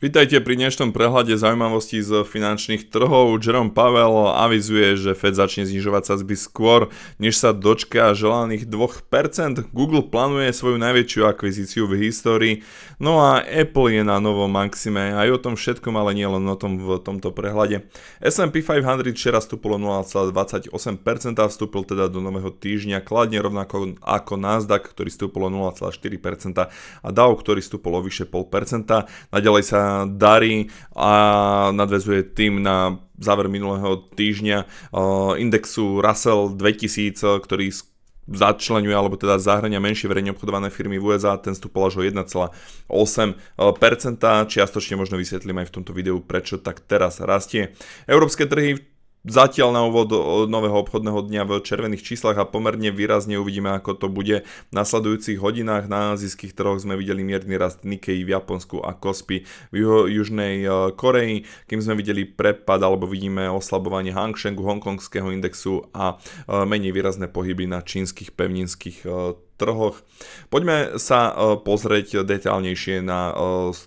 Vítajte pri dnešnom prehľade zaujímavostí z finančných trhov. Jerome Pavel avizuje, že Fed začne znižovať sadzby skôr, než sa dočka želaných 2%. Google plánuje svoju najväčšiu akvizíciu v histórii. No a Apple je na novom maxime. Aj o tom všetkom, ale nie len o tom v tomto prehľade. S&P 500 včera vstúpilo 0,28% a vstúpil teda do nového týždňa kladne rovnako ako Nasdaq, ktorý vstúpilo 0,4% a Dow, ktorý vstúpilo vyše 0,5%. Naďalej sa darí a nadvezuje tým na záver minulého týždňa eh, indexu Russell 2000, eh, ktorý začlenuje alebo teda zahrania menšie verejne obchodované firmy v USA, ten stúpol až o 1,8%. Čiastočne možno vysvetlím aj v tomto videu, prečo tak teraz rastie. Európske trhy Zatiaľ na úvod nového obchodného dňa v červených číslach a pomerne výrazne uvidíme, ako to bude. V nasledujúcich hodinách na azijských trhoch sme videli mierny rast Nikkei v Japonsku a Kospi v Južnej e, Koreji, kým sme videli prepad alebo vidíme oslabovanie Hang Shengu hongkongského indexu a e, menej výrazné pohyby na čínskych pevninských trhoch e, trhoch. Poďme sa e, pozrieť detaľnejšie na e,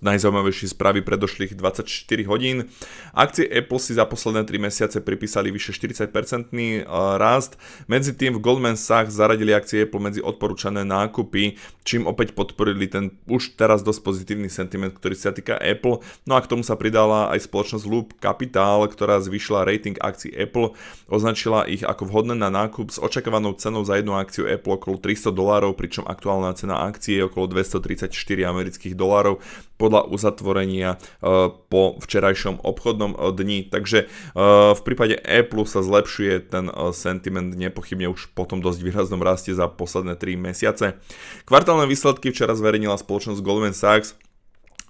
najzaujímavejšie správy predošlých 24 hodín. Akcie Apple si za posledné 3 mesiace pripísali vyše 40-percentný e, rast. Medzi tým v Goldman Sachs zaradili akcie Apple medzi odporúčané nákupy, čím opäť podporili ten už teraz dosť pozitívny sentiment, ktorý sa týka Apple. No a k tomu sa pridala aj spoločnosť Loop Capital, ktorá zvyšila rating akcií Apple, označila ich ako vhodné na nákup s očakávanou cenou za jednu akciu Apple okolo 300 dolárov dolárov, pričom aktuálna cena akcie je okolo 234 amerických dolárov podľa uzatvorenia e, po včerajšom obchodnom e, dni. Takže e, v prípade Apple sa zlepšuje ten sentiment nepochybne už potom dosť výraznom raste za posledné 3 mesiace. Kvartálne výsledky včera zverejnila spoločnosť Goldman Sachs,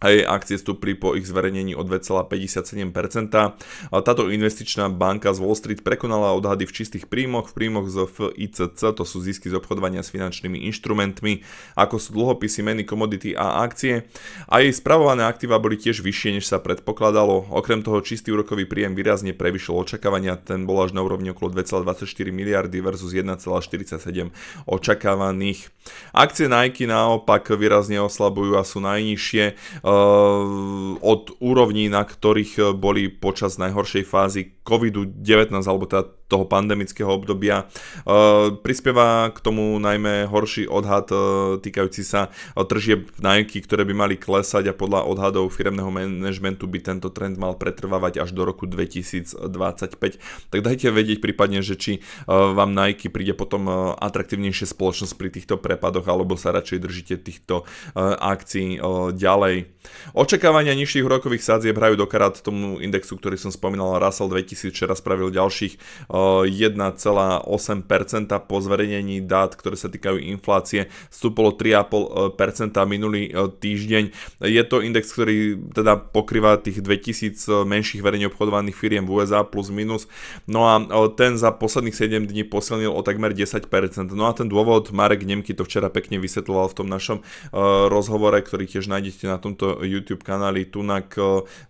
jej akcie stúpli po ich zverejnení o 2,57%. Táto investičná banka z Wall Street prekonala odhady v čistých príjmoch, v príjmoch z FICC, to sú zisky z obchodovania s finančnými inštrumentmi, ako sú dlhopisy, meny, komodity a akcie. A jej spravované aktíva boli tiež vyššie, než sa predpokladalo. Okrem toho čistý úrokový príjem výrazne prevyšil očakávania, ten bol až na úrovni okolo 2,24 miliardy versus 1,47 očakávaných. Akcie Nike naopak výrazne oslabujú a sú najnižšie. Eh, od úrovní, na ktorých eh, boli počas najhoršej fázy COVID-19 alebo teda toho pandemického obdobia. E, prispieva k tomu najmä horší odhad e, týkajúci sa tržieb najky, ktoré by mali klesať a podľa odhadov firemného manažmentu by tento trend mal pretrvávať až do roku 2025. Tak dajte vedieť prípadne, že či e, vám Nike príde potom atraktívnejšia spoločnosť pri týchto prepadoch alebo sa radšej držíte týchto akcií ďalej. Očakávania nižších rokových sadzieb hrajú dokrát tomu indexu, ktorý som spomínal, Russell 2000 včera spravil ďalších 1,8% po zverejnení dát, ktoré sa týkajú inflácie, stúpolo 3,5% minulý e, týždeň. Je to index, ktorý teda pokrýva tých 2000 e, menších verejne obchodovaných firiem v USA plus minus. No a e, ten za posledných 7 dní posilnil o takmer 10%. No a ten dôvod Marek Nemky to včera pekne vysvetloval v tom našom rozhovore, ktorý tiež nájdete na tomto YouTube kanáli Tunak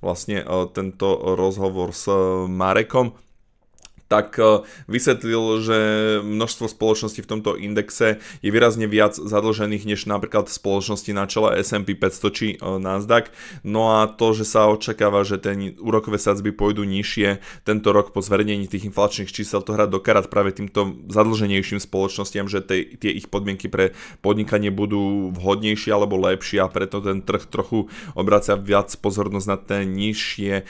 vlastne tento rozhovor s Marekom tak eh, vysvetlil, že množstvo spoločností v tomto indexe je výrazne viac zadlžených než napríklad spoločnosti na čele S&P 500 či eh, Nasdaq. No a to, že sa očakáva, že ten úrokové sadzby pôjdu nižšie tento rok po zverejnení tých inflačných čísel, to hrá dokárať práve týmto zadlženejším spoločnostiam, že tie, tie ich podmienky pre podnikanie budú vhodnejšie alebo lepšie a preto ten trh trochu obracia viac pozornosť na tie nižšie eh,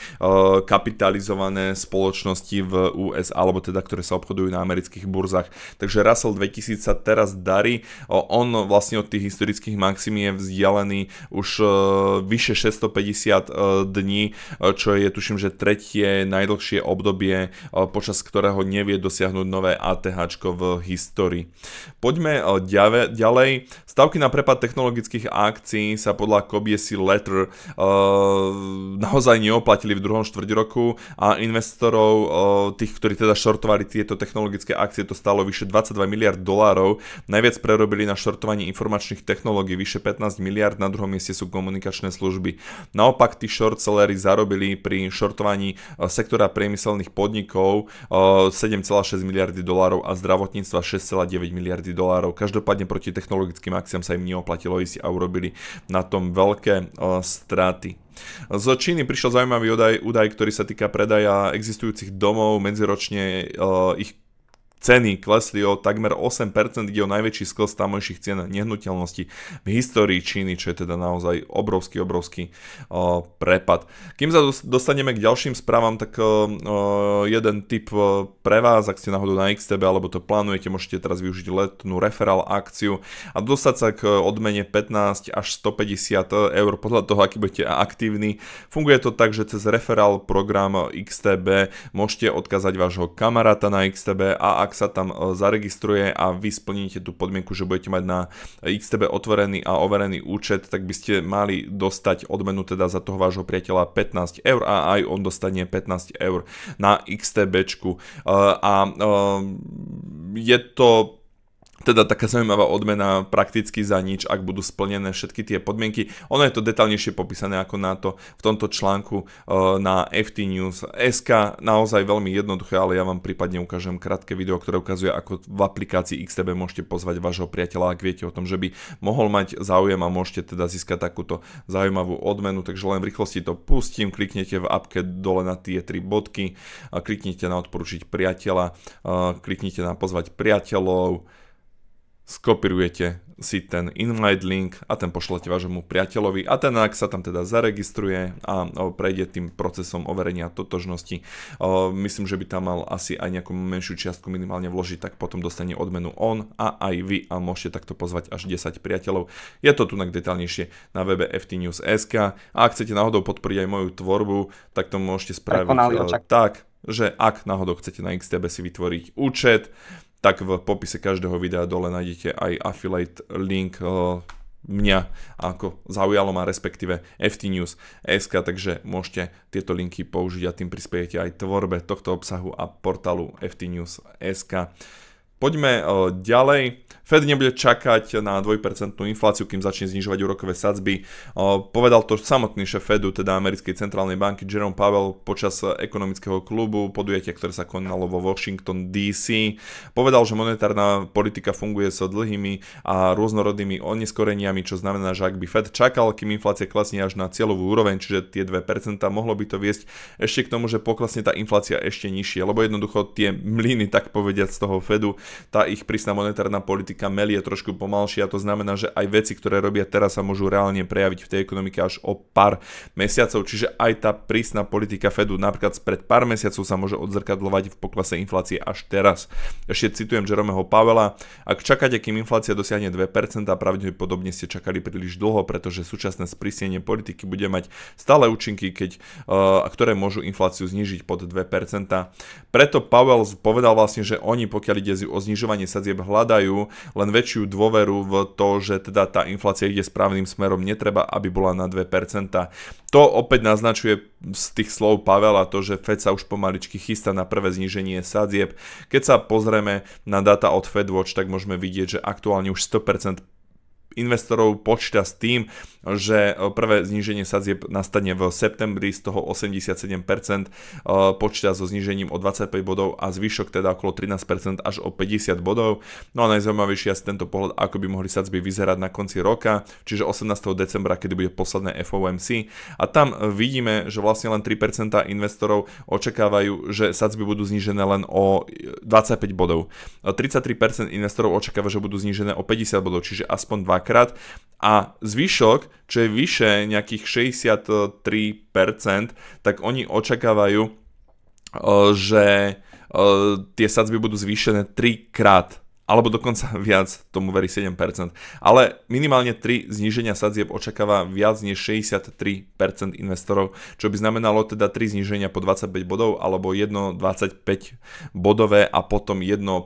kapitalizované spoločnosti v USA alebo teda ktoré sa obchodujú na amerických burzách. Takže Russell 2000 sa teraz darí, on vlastne od tých historických maxim je vzdialený už e, vyše 650 e, dní, e, čo je tuším, že tretie najdlhšie obdobie, počas ktorého nevie dosiahnuť nové ATH v histórii. Poďme ďalej. Stavky na prepad technologických akcií sa podľa Kobiesi Letter naozaj neoplatili v druhom štvrť roku a investorov, tých, ktorí ktorí teda šortovali tieto technologické akcie, to stalo vyše 22 miliard dolárov. Najviac prerobili na šortovanie informačných technológií vyše 15 miliard, na druhom mieste sú komunikačné služby. Naopak tí short sellery zarobili pri šortovaní e, sektora priemyselných podnikov 7,6 e, miliardy dolárov a zdravotníctva 6,9 miliardy dolárov. Každopádne proti technologickým akciám sa im neoplatilo ísť a urobili na tom veľké e, straty. Z Číny prišiel zaujímavý údaj, údaj ktorý sa týka predaja existujúcich domov. Medziročne e, ich Ceny klesli o takmer 8%, kde o najväčší skles tamojších cien nehnuteľností v histórii Číny, čo je teda naozaj obrovský, obrovský uh, prepad. Kým sa dostaneme k ďalším správam, tak uh, jeden tip pre vás, ak ste náhodou na XTB alebo to plánujete, môžete teraz využiť letnú referál akciu a dostať sa k odmene 15 až 150 eur podľa toho, aký budete aktívni. Funguje to tak, že cez referál program XTB môžete odkázať vášho kamaráta na XTB a ak ak sa tam e, zaregistruje a vy splníte tú podmienku, že budete mať na XTB otvorený a overený účet, tak by ste mali dostať odmenu teda za toho vášho priateľa 15 eur a aj on dostane 15 eur na XTBčku. E, a e, je to teda taká zaujímavá odmena prakticky za nič, ak budú splnené všetky tie podmienky. Ono je to detaľnejšie popísané ako na to v tomto článku e, na FT News SK. Naozaj veľmi jednoduché, ale ja vám prípadne ukážem krátke video, ktoré ukazuje, ako v aplikácii XTB môžete pozvať vášho priateľa, ak viete o tom, že by mohol mať záujem a môžete teda získať takúto zaujímavú odmenu. Takže len v rýchlosti to pustím, kliknete v appke dole na tie tri bodky, kliknite na odporučiť priateľa, e, kliknite na pozvať priateľov, skopirujete si ten invite link a ten pošlete vášmu priateľovi a ten ak sa tam teda zaregistruje a prejde tým procesom overenia totožnosti, myslím, že by tam mal asi aj nejakú menšiu čiastku minimálne vložiť, tak potom dostane odmenu on a aj vy a môžete takto pozvať až 10 priateľov. Je to tu detálnejšie na webe ftnews.sk a ak chcete náhodou podporiť aj moju tvorbu, tak to môžete spraviť e, tak, že ak náhodou chcete na XTB si vytvoriť účet, tak v popise každého videa dole nájdete aj affiliate link eh, mňa ako zaujalo ma respektíve FT News SK, takže môžete tieto linky použiť a tým prispiejete aj tvorbe tohto obsahu a portálu FT News SK. Poďme eh, ďalej. Fed nebude čakať na 2% infláciu, kým začne znižovať úrokové sadzby. Povedal to samotný šéf Fedu, teda americkej centrálnej banky Jerome Powell počas ekonomického klubu, podujatia, ktoré sa konalo vo Washington DC. Povedal, že monetárna politika funguje s so dlhými a rôznorodnými oneskoreniami, čo znamená, že ak by Fed čakal, kým inflácia klesne až na cieľovú úroveň, čiže tie 2%, mohlo by to viesť ešte k tomu, že poklesne tá inflácia ešte nižšie, lebo jednoducho tie mlyny, tak povediať z toho Fedu, tá ich prísna monetárna politika politika Meli je trošku a to znamená, že aj veci, ktoré robia teraz sa môžu reálne prejaviť v tej ekonomike až o pár mesiacov, čiže aj tá prísna politika Fedu napríklad pred pár mesiacov sa môže odzrkadlovať v poklese inflácie až teraz. Ešte citujem Jeromeho Pavela, ak čakáte, kým inflácia dosiahne 2%, pravdepodobne ste čakali príliš dlho, pretože súčasné sprísnenie politiky bude mať stále účinky, keď, uh, ktoré môžu infláciu znížiť pod 2%. Preto Powell povedal vlastne, že oni, pokiaľ ide o znižovanie sadzieb, hľadajú len väčšiu dôveru v to, že teda tá inflácia ide správnym smerom, netreba, aby bola na 2%. To opäť naznačuje z tých slov Pavela to, že Fed sa už pomaličky chystá na prvé zníženie sadzieb. Keď sa pozrieme na data od FedWatch, tak môžeme vidieť, že aktuálne už 100% investorov počíta s tým, že e, prvé zníženie sadzieb nastane v septembri, z toho 87% e, počíta so znížením o 25 bodov a zvyšok teda okolo 13% až o 50 bodov. No a najzaujímavejší asi tento pohľad, ako by mohli sadzby vyzerať na konci roka, čiže 18. decembra, kedy bude posledné FOMC. A tam e, vidíme, že vlastne len 3% investorov očakávajú, že sadzby budú znížené len o 25 bodov. 33% investorov očakáva, že budú znížené o 50 bodov, čiže aspoň 2 dvakrát a zvyšok, čo je vyše nejakých 63%, tak oni očakávajú, e, že e, tie sadzby budú zvýšené trikrát alebo dokonca viac, tomu verí 7%. Ale minimálne 3 zníženia sadzieb očakáva viac než 63% investorov, čo by znamenalo teda 3 zníženia po 25 bodov, alebo 1 25 bodové a potom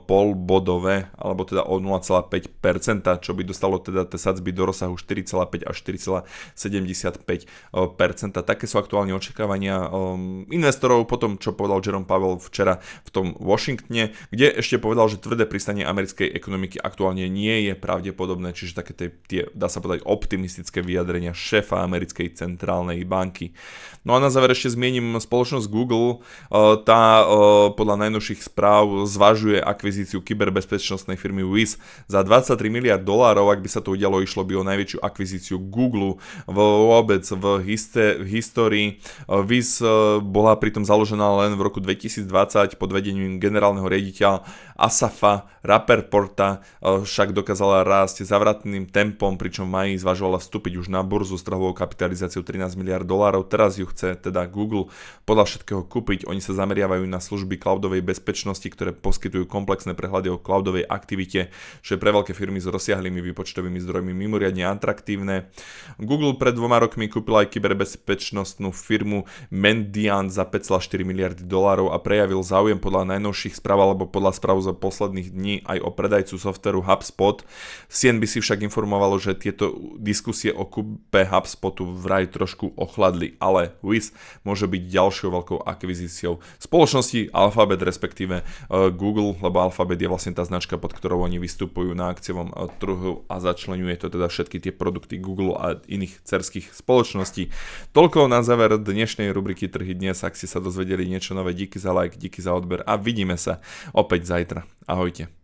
pol bodové, alebo teda o 0,5%, čo by dostalo teda tie sadzby do rozsahu 4,5 až 4,75%. Také sú aktuálne očakávania ehm, investorov potom čo povedal Jerome Powell včera v tom Washingtone, kde ešte povedal, že tvrdé pristanie amerických americkej ekonomiky aktuálne nie je pravdepodobné, čiže také tie, tie dá sa povedať, optimistické vyjadrenia šéfa americkej centrálnej banky. No a na záver ešte zmienim spoločnosť Google. E, tá e, podľa najnovších správ zvažuje akvizíciu kyberbezpečnostnej firmy Wiz za 23 miliard dolárov. Ak by sa to udialo, išlo by o najväčšiu akvizíciu Google vôbec v, histé, v histórii. E, Wiz bola pritom založená len v roku 2020 pod vedením generálneho riaditeľa Asafa Rapper Everporta eh, však dokázala rásť zavratným tempom, pričom mají zvažovala vstúpiť už na burzu s trhovou kapitalizáciou 13 miliard dolárov, teraz ju chce teda Google podľa všetkého kúpiť. Oni sa zameriavajú na služby cloudovej bezpečnosti, ktoré poskytujú komplexné prehľady o cloudovej aktivite, čo je pre veľké firmy s rozsiahlými výpočtovými zdrojmi mimoriadne atraktívne. Google pred dvoma rokmi kúpila aj kyberbezpečnostnú firmu Mendiant za 5,4 miliardy dolárov a prejavil záujem podľa najnovších správ alebo podľa správ za posledných dní aj o predajcu softveru HubSpot. CNBC však informovalo, že tieto diskusie o kúpe HubSpotu vraj trošku ochladli, ale Wiz môže byť ďalšou veľkou akvizíciou spoločnosti Alphabet, respektíve e, Google, lebo Alphabet je vlastne tá značka, pod ktorou oni vystupujú na akciovom e, trhu a začlenuje to teda všetky tie produkty Google a iných cerských spoločností. Toľko na záver dnešnej rubriky Trhy dnes, ak ste sa dozvedeli niečo nové, díky za like, díky za odber a vidíme sa opäť zajtra. Ahojte.